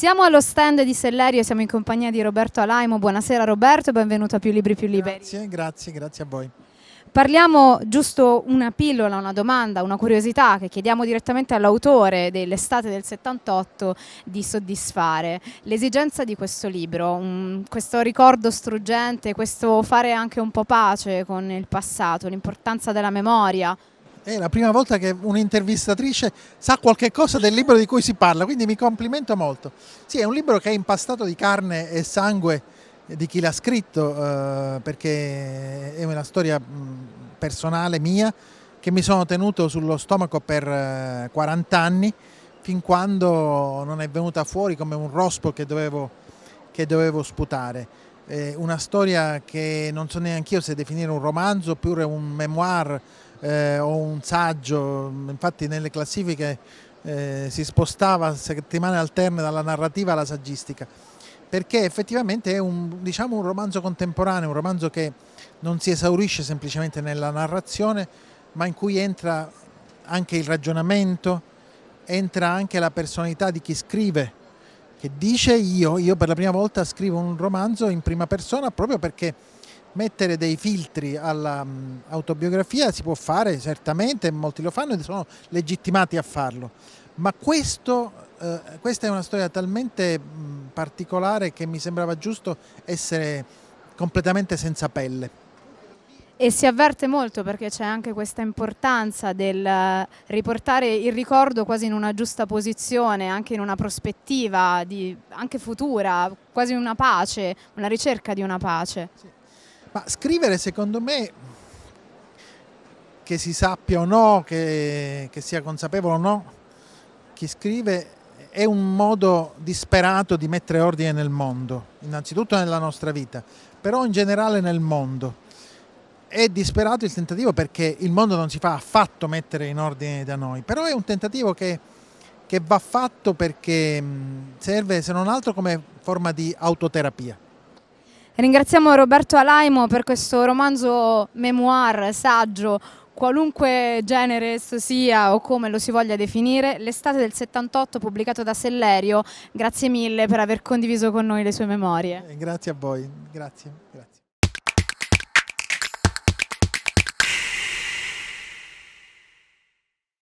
Siamo allo stand di Sellerio, siamo in compagnia di Roberto Alaimo. Buonasera Roberto e benvenuto a Più Libri Più Liberi. Grazie, grazie, grazie a voi. Parliamo giusto una pillola, una domanda, una curiosità che chiediamo direttamente all'autore dell'estate del 78 di soddisfare. L'esigenza di questo libro, un, questo ricordo struggente, questo fare anche un po' pace con il passato, l'importanza della memoria. È la prima volta che un'intervistatrice sa qualche cosa del libro di cui si parla, quindi mi complimento molto. Sì, è un libro che è impastato di carne e sangue di chi l'ha scritto, eh, perché è una storia personale mia che mi sono tenuto sullo stomaco per 40 eh, anni, fin quando non è venuta fuori come un rospo che dovevo, che dovevo sputare eh, una storia che non so neanche io se definire un romanzo oppure un memoir eh, o un saggio, infatti nelle classifiche eh, si spostava settimane alterne dalla narrativa alla saggistica, perché effettivamente è un, diciamo, un romanzo contemporaneo, un romanzo che non si esaurisce semplicemente nella narrazione, ma in cui entra anche il ragionamento, entra anche la personalità di chi scrive che dice io, io per la prima volta scrivo un romanzo in prima persona proprio perché mettere dei filtri all'autobiografia mm, si può fare certamente, molti lo fanno e sono legittimati a farlo, ma questo, eh, questa è una storia talmente mm, particolare che mi sembrava giusto essere completamente senza pelle. E si avverte molto perché c'è anche questa importanza del eh, riportare il ricordo quasi in una giusta posizione, anche in una prospettiva di, anche futura, quasi una pace, una ricerca di una pace. Sì. Ma scrivere secondo me, che si sappia o no, che, che sia consapevole o no, chi scrive è un modo disperato di mettere ordine nel mondo, innanzitutto nella nostra vita, però in generale nel mondo è disperato il tentativo perché il mondo non si fa affatto mettere in ordine da noi, però è un tentativo che, che va fatto perché mm, serve se non altro come forma di autoterapia. Ringraziamo Roberto Alaimo per questo romanzo memoir, saggio, qualunque genere esso sia o come lo si voglia definire, l'estate del 78 pubblicato da Sellerio. Grazie mille per aver condiviso con noi le sue memorie. Eh, grazie a voi, grazie. grazie.